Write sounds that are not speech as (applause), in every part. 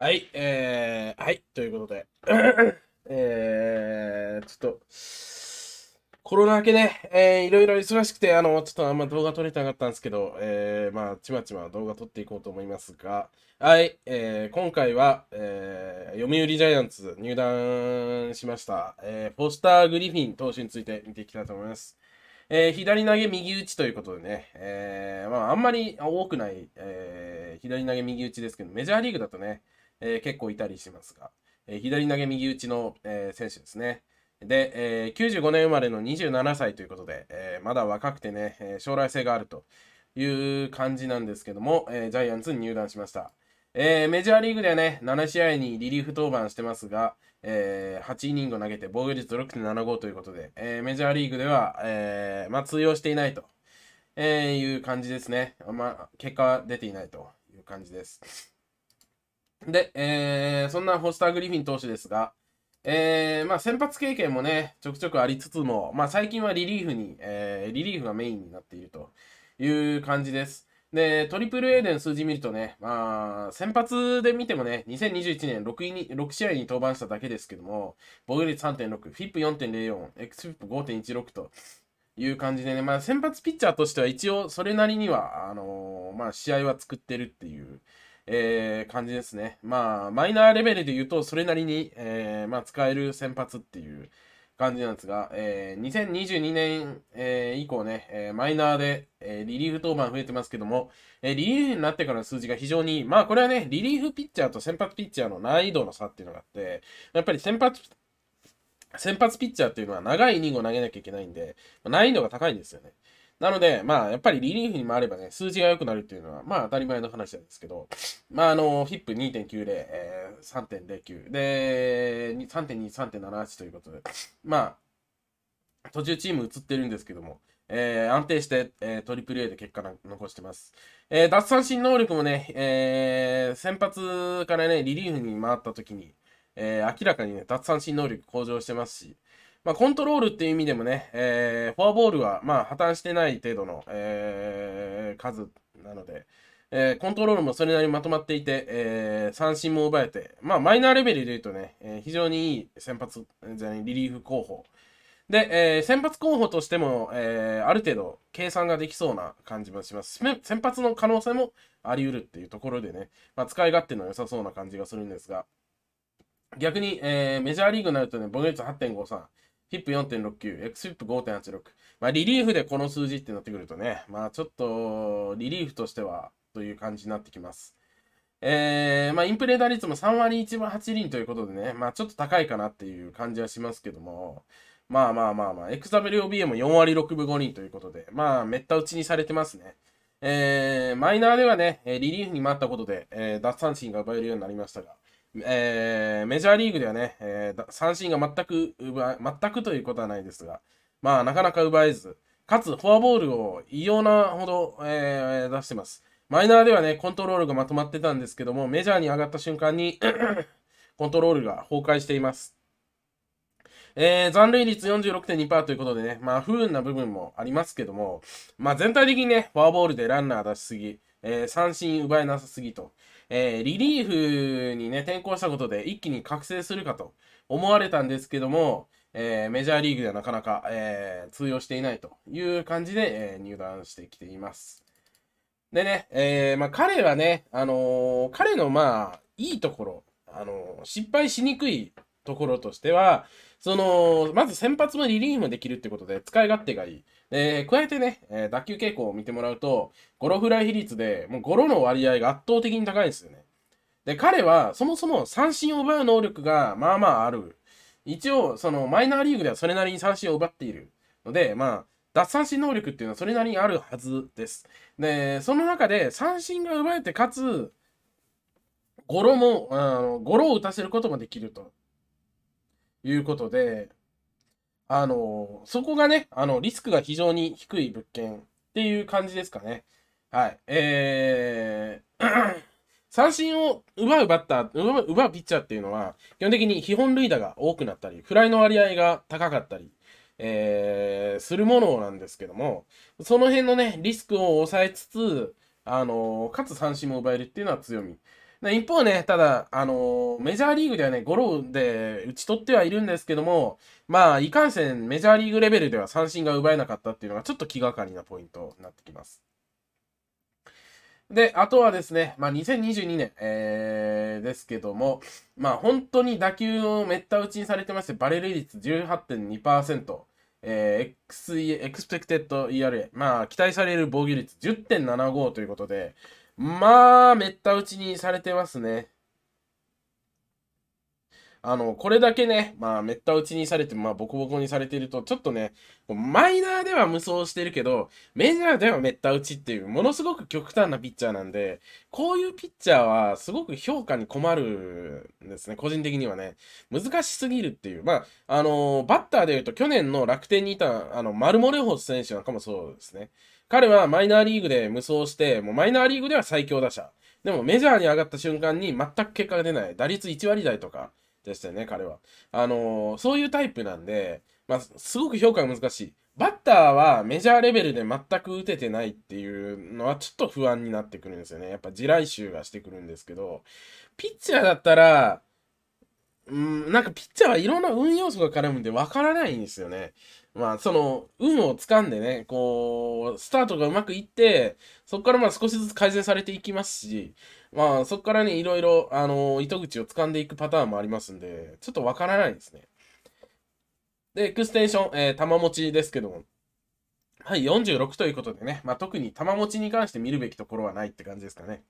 はい、えー、はい、ということで、(coughs) えー、ちょっと、コロナ明けね、えー、いろいろ忙しくて、あの、ちょっとあんま動画撮れてなかったんですけど、えー、まあ、ちまちま動画撮っていこうと思いますが、はい、えー、今回は、えー、読売ジャイアンツ入団しました、えー、フォスター・グリフィン投手について見ていきたいと思います。えー、左投げ右打ちということでね、えー、まあ、あんまり多くない、えー、左投げ右打ちですけど、メジャーリーグだとね、え結構いたりしますが、え左投げ右打ちの、え選手ですね。で、え95年生まれの27歳ということで、えまだ若くてね、え将来性があるという感じなんですけども、えジャイアンツに入団しました。えー、メジャーリーグではね、7試合にリリーフ登板してますが、えー、8イニング投げて防御率6.75ということで、えー、メジャーリーグでは、えー、まあ、通用していないと、えいう感じですね。まあ、結果は出ていないという感じです。で、えー、そんなフォスター・グリフィン投手ですが、えー、まあ、先発経験もね、ちょくちょくありつつも、まあ、最近はリリーフに、えー、リリーフがメインになっているという感じです。で、トリプル A での数字見るとね、まあ、先発で見てもね、2021年 6, に6試合に登板しただけですけども、防御率3.6、フィップ4.04、エクスフィップ5.16という感じでね、まあ、先発ピッチャーとしては一応それなりには、あのー、まあ、試合は作ってるっていうえー、感じですね。まあ、マイナーレベルで言うと、それなりに、えー、まあ、使える先発っていう感じなんですが、えー、2022年、えー、以降ね、えマイナーで、えリリーフ登板増えてますけども、えリリーフになってからの数字が非常に、まあ、これはね、リリーフピッチャーと先発ピッチャーの難易度の差っていうのがあって、やっぱり先発、先発ピッチャーっていうのは長いイニングを投げなきゃいけないんで、難易度が高いんですよね。なので、まあ、やっぱりリリーフに回ればね、数字が良くなるっていうのは、まあ、当たり前の話なんですけど、まあ、あの、ヒップ2.90、え3.09、で、3.2、3.78ということで、まあ、途中チーム映ってるんですけども、えー、安定して、えー、トリプル A で結果残してます。えー、奪三振能力もね、えー、先発からね、リリーフに回った時に、えー、明らかにね、奪三振能力向上してますし、まあ、コントロールっていう意味でもね、えー、フォアボールは、まあ、破綻してない程度の、えー、数なので、えー、コントロールもそれなりにまとまっていて、えー、三振も奪えて、まあ、マイナーレベルで言うとね、えー、非常にいい先発、じゃリリーフ候補。で、えー、先発候補としても、えー、ある程度計算ができそうな感じもします。先発の可能性もあり得るっていうところでね、まあ、使い勝手の良さそうな感じがするんですが、逆に、えー、メジャーリーグになるとね、防御率8.53、ヒップ4.69、X ヒップ5.86。まあ、リリーフでこの数字ってなってくるとね、まあ、ちょっと、リリーフとしては、という感じになってきます。えー、まあ、インプレー打率も3割1分8厘ということでね、まあ、ちょっと高いかなっていう感じはしますけども、まあまあまあまあ、XWOB も4割6分5厘ということで、まあ、めった打ちにされてますね。えー、マイナーではね、リリーフに回ったことで、えー、奪三振が奪えるようになりましたが、えー、メジャーリーグではね、えー、三振が全く奪全くということはないですが、まあ、なかなか奪えず、かつフォアボールを異様なほど、えー、出してます。マイナーではね、コントロールがまとまってたんですけども、メジャーに上がった瞬間に (coughs) コントロールが崩壊しています。えー、残塁率46.2%ということでね、まあ、不運な部分もありますけども、まあ、全体的にね、フォアボールでランナー出しすぎ、えー、三振奪えなさすぎとえー、リリーフにね、転向したことで一気に覚醒するかと思われたんですけども、えー、メジャーリーグではなかなか、えー、通用していないという感じで、えー、入団してきています。でね、えまあ、彼はね、あの彼のまあ、いいところ、あの失敗しにくいところとしては、その、まず先発もリリーフもできるってことで、使い勝手がいい。で、加えてね、え打球傾向を見てもらうと、ゴロフライ比率で、もうゴロの割合が圧倒的に高いんですよね。で、彼はそもそも三振を奪う能力がまあまあある。一応、そのマイナーリーグではそれなりに三振を奪っているので、まあ、奪三振能力っていうのはそれなりにあるはずです。で、その中で三振が奪えて、かつ、ゴロも、あのゴロを打たせることもできるということで、あの、そこがね、あの、リスクが非常に低い物件っていう感じですかね。はい。えー、(clears throat) 三振を奪うバッター、奪う奪うピッチャーっていうのは、基本的に基本塁打が多くなったり、フライの割合が高かったり、えー、するものなんですけども、その辺のね、リスクを抑えつつ、あのかつ三振も奪えるっていうのは強み。一方ね、ただ、あのー、メジャーリーグではね、ゴロで打ち取ってはいるんですけども、まあ、いかんせんメジャーリーグレベルでは三振が奪えなかったっていうのがちょっと気がかりなポイントになってきます。で、あとはですね、まあ、2022年、えー、ですけども、まあ、本当に打球をめった打ちにされてまして、バレル率18.2%、えー、XE、エクスペクテッド ERA、まあ、期待される防御率10.75ということで、まあ、めった打ちにされてますね。あの、これだけね、まあ、めった打ちにされて、まあ、ボコボコにされてると、ちょっとね、マイナーでは無双してるけど、メジャーではめった打ちっていう、ものすごく極端なピッチャーなんで、こういうピッチャーは、すごく評価に困るんですね、個人的にはね。難しすぎるっていう。まあ、あのー、バッターで言うと、去年の楽天にいた、あの、マルモレホス選手なんかもそうですね。彼はマイナーリーグで無双して、もうマイナーリーグでは最強打者。でもメジャーに上がった瞬間に全く結果が出ない。打率1割台とかでしたよね、彼は。あのー、そういうタイプなんで、まあ、すごく評価が難しい。バッターはメジャーレベルで全く打ててないっていうのはちょっと不安になってくるんですよね。やっぱ地雷臭がしてくるんですけど、ピッチャーだったら、うん、なんかピッチャーはいろんな運要素が絡むんでわからないんですよね。まあ、その、運を掴んでね、こう、スタートがうまくいって、そこからまあ少しずつ改善されていきますし、まあ、そこからね、いろいろ、あのー、糸口を掴んでいくパターンもありますんで、ちょっとわからないですね。で、エクステンション、えー、玉持ちですけども、はい、46ということでね、まあ、特に玉持ちに関して見るべきところはないって感じですかね。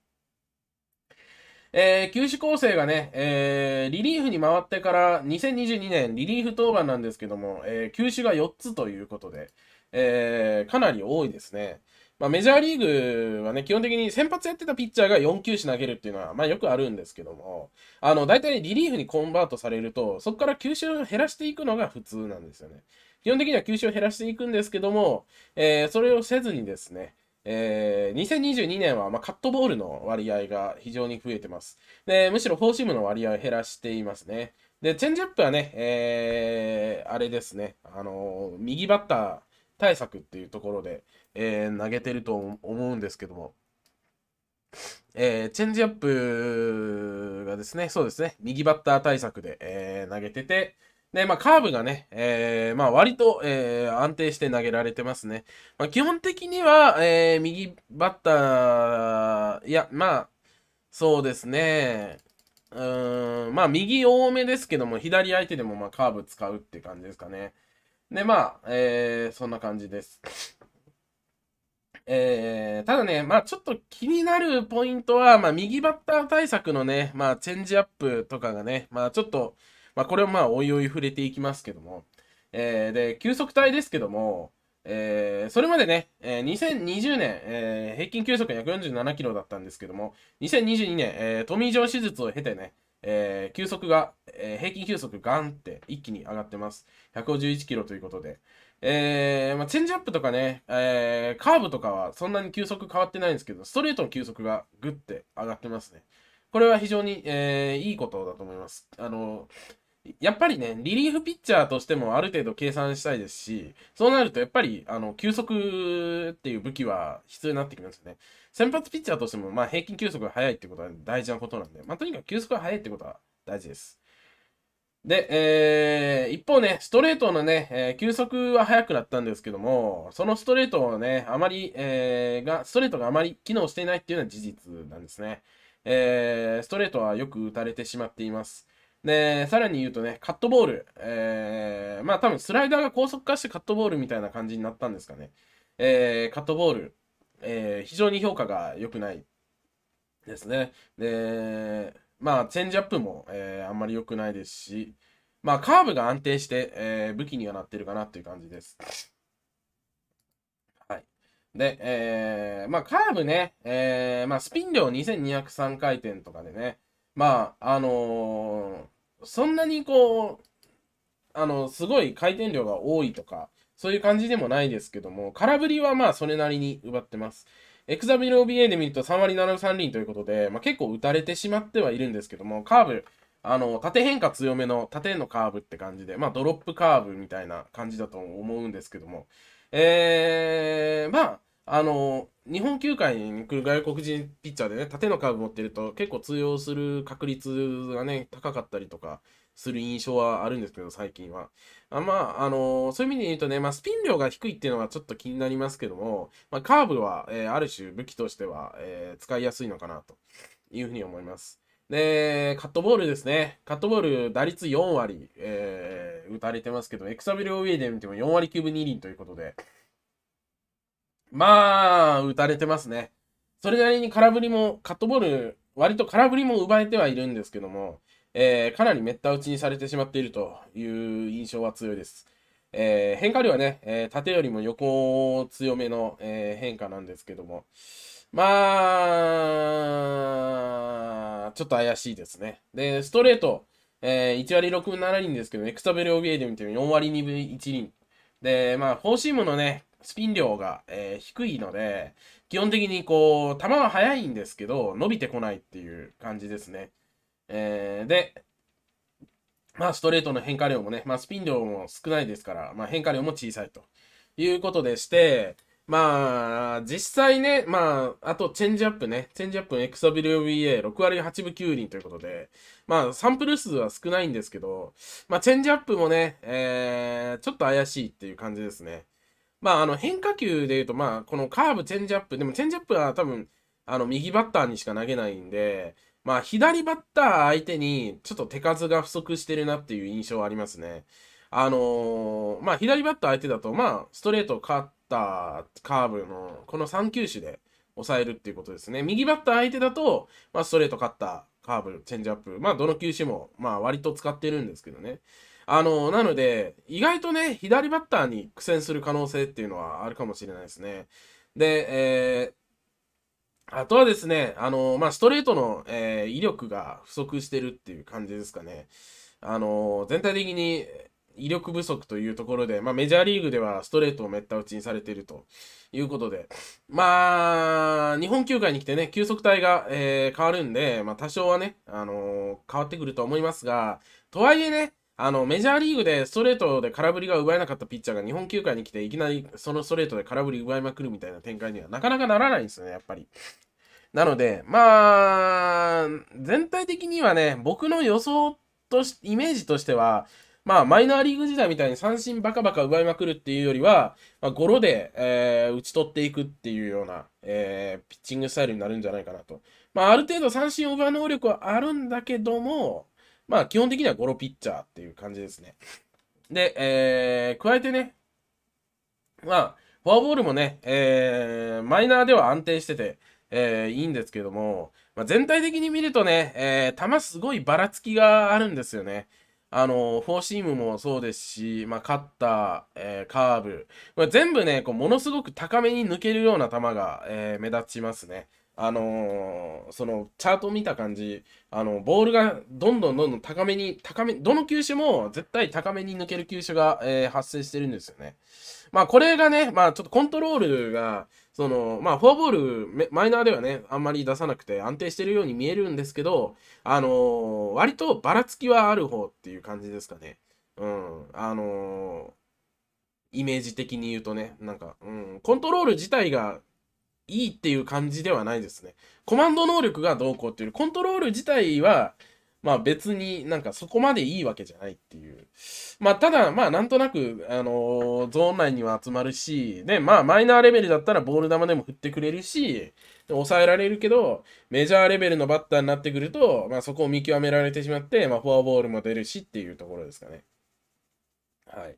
えー、休止構成がね、えー、リリーフに回ってから2022年リリーフ登板なんですけども、えー、休止が4つということで、えー、かなり多いですね。まあ、メジャーリーグはね、基本的に先発やってたピッチャーが4球種投げるっていうのは、まあ、よくあるんですけども、あの、大体リリーフにコンバートされると、そこから球種を減らしていくのが普通なんですよね。基本的には球種を減らしていくんですけども、えー、それをせずにですね、えー、2022年はまカットボールの割合が非常に増えてます。で、むしろフォーシームの割合を減らしていますね。で、チェンジアップはね、えー、あれですね、あのー、右バッター対策っていうところで、えー、投げてると思うんですけども、えー、チェンジアップがですね、そうですね、右バッター対策で、えー、投げてて、で、まあ、カーブがね、えー、まあ、割と、えー、安定して投げられてますね。まあ、基本的には、えー、右バッター、いや、まあ、そうですね。うん、まあ、右多めですけども、左相手でも、まあ、カーブ使うって感じですかね。で、まあ、えー、そんな感じです。えー、ただね、まあ、ちょっと気になるポイントは、まあ、右バッター対策のね、まあ、チェンジアップとかがね、まあ、ちょっと、まあ、これはまあ、おいおい触れていきますけども、えー、で、急速帯ですけども、えー、それまでね、えー、2020年、えー、平均球速147キロだったんですけども、2022年、えー、トミー・ジョン手術を経てね、えー、球速が、えー、平均球速ガンって一気に上がってます。151キロということで。えー、まあ、チェンジアップとかね、えー、カーブとかはそんなに球速変わってないんですけど、ストレートの球速がグッて上がってますね。これは非常に、えー、いいことだと思います。あの、やっぱりね、リリーフピッチャーとしてもある程度計算したいですし、そうなるとやっぱり、あの、球速っていう武器は必要になってきますよね。先発ピッチャーとしても、まあ、平均球速が速いってことは大事なことなんで、まあ、とにかく球速が速いってことは大事です。で、えー、一方ね、ストレートのね、えー、球速は速くなったんですけども、そのストレートをね、あまり、えー、が、ストレートがあまり機能していないっていうのは事実なんですね。えー、ストレートはよく打たれてしまっています。で、さらに言うとね、カットボール。えー、まあ多分スライダーが高速化してカットボールみたいな感じになったんですかね。えー、カットボール、えー、非常に評価が良くないですね。で、まあチェンジアップも、えー、あんまり良くないですし、まあカーブが安定して、えー、武器にはなってるかなという感じです。はい。で、えー、まあカーブね、えー、まあスピン量2203回転とかでね、まあ、あのー、そんなにこう、あの、すごい回転量が多いとか、そういう感じでもないですけども、空振りはまあそれなりに奪ってます。エクザビル OBA で見ると3割7分3厘ということで、まあ、結構打たれてしまってはいるんですけども、カーブ、あの、縦変化強めの縦のカーブって感じで、まあ、ドロップカーブみたいな感じだと思うんですけども、えー、まあ、あの日本球界に来る外国人ピッチャーでね縦のカーブ持ってると結構通用する確率がね高かったりとかする印象はあるんですけど最近はあまああのそういう意味で言うとね、まあ、スピン量が低いっていうのはちょっと気になりますけども、まあ、カーブは、えー、ある種武器としては、えー、使いやすいのかなというふうに思いますで、カットボールですね。カットボール、打率4割、えー、打たれてますけど、エクサビル OA で見ても4割9分2厘ということで、まあ、打たれてますね。それなりに空振りも、カットボール、割と空振りも奪えてはいるんですけども、えー、かなりめった打ちにされてしまっているという印象は強いです。えー、変化量はね、えー、縦よりも横強めの、え変化なんですけども、まあ、ちょっと怪しいですね。で、ストレート、え1割6分7厘ですけどエクサベルオビエディムという4割2分1厘。で、まあ、フォーシームのね、スピン量が、えー、低いので、基本的にこう、球は速いんですけど、伸びてこないっていう感じですね。えー、で、まあ、ストレートの変化量もね、まあ、スピン量も少ないですから、まあ、変化量も小さいということでして、まあ、実際ね、まあ、あとチェンジアップね、チェンジアップの XWBA6 割8分9厘ということで、まあ、サンプル数は少ないんですけど、まあ、チェンジアップもね、えー、ちょっと怪しいっていう感じですね。まあ、あの変化球でいうと、まあ、このカーブ、チェンジアップ、でもチェンジアップは多分、あの右バッターにしか投げないんで、まあ、左バッター相手にちょっと手数が不足してるなっていう印象はありますね。あのー、まあ、左バッター相手だと、まあ、ストレート、カッター、カーブのこの3球種で抑えるっていうことですね。右バッター相手だと、まあ、ストレート、カッター、カーブ、チェンジアップ、まあ、どの球種も、まあ、割と使ってるんですけどね。あの、なので、意外とね、左バッターに苦戦する可能性っていうのはあるかもしれないですね。で、えーあとはですね、あのまあ、ストレートの、えー、威力が不足してるっていう感じですかね。あの全体的に威力不足というところで、まあ、メジャーリーグではストレートをめった打ちにされているということで、まあ、日本球界に来てね、球速帯が、えー、変わるんで、まあ、多少はね、あの変わってくると思いますが、とはいえね、あの、メジャーリーグでストレートで空振りが奪えなかったピッチャーが日本球界に来て、いきなりそのストレートで空振り奪いまくるみたいな展開にはなかなかならないんですよね、やっぱり。なので、まあ、全体的にはね、僕の予想とし、イメージとしては、まあ、マイナーリーグ時代みたいに三振バカバカ奪いまくるっていうよりは、まあ、ゴロで、えー、打ち取っていくっていうような、えー、ピッチングスタイルになるんじゃないかなと。まあ、ある程度三振を奪う能力はあるんだけども、まあ、基本的にはゴロピッチャーっていう感じですね。で、えー、加えてね、まあ、フォアボールもね、えー、マイナーでは安定してて、えー、いいんですけども、まあ、全体的に見るとね、えー、球すごいばらつきがあるんですよね。あの、フォーシームもそうですし、まあ、カッター、えー、カーブ、ま全部ね、こうものすごく高めに抜けるような球が、えー、目立ちますね。あのー、そのチャート見た感じ、あのボールがどんどんどんどん高めに、高め、どの球種も絶対高めに抜ける球種が、えー、発生してるんですよね。まあこれがね、まあちょっとコントロールが、その、まあフォアボール、マイナーではね、あんまり出さなくて安定してるように見えるんですけど、あのー、割とばらつきはある方っていう感じですかね。うん。あのイメージ的に言うとね、なんか、うん、コントロール自体がいいっていう感じではないですね。コマンド能力がどうこうっていうコントロール自体は、まあ別になんかそこまでいいわけじゃないっていう。まあただまあなんとなく、あのー、ゾーン内には集まるし、で、まあマイナーレベルだったらボール球でも振ってくれるし、抑えられるけど、メジャーレベルのバッターになってくると、まあそこを見極められてしまって、まあフォアボールも出るしっていうところですかね。はい。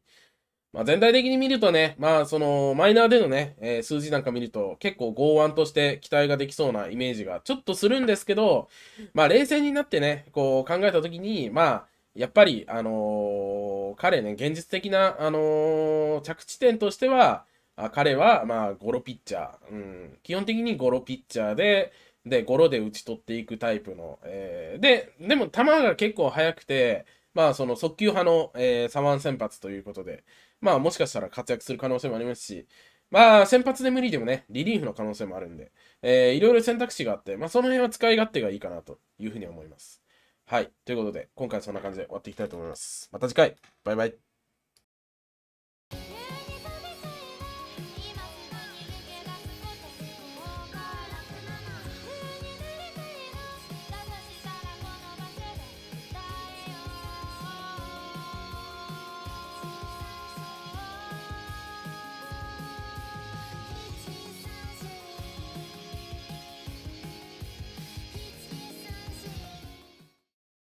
まあ、全体的に見るとね、まあ、その、マイナーでのね、えー、数字なんか見ると、結構剛腕として期待ができそうなイメージがちょっとするんですけど、まあ、冷静になってね、こう考えたときに、まあ、やっぱり、あのー、彼ね、現実的な、あのー、着地点としては、あ彼は、まあ、ゴロピッチャー。うん。基本的にゴロピッチャーで、で、ゴロで打ち取っていくタイプの。えー、で、でも球が結構速くて、まあ、その速球派の、えー、左腕先発ということで、まあもしかしたら活躍する可能性もありますし、まあ先発で無理でもね、リリーフの可能性もあるんで、えー、いろいろ選択肢があって、まあその辺は使い勝手がいいかなというふうに思います。はい。ということで、今回はそんな感じで終わっていきたいと思います。また次回、バイバイ。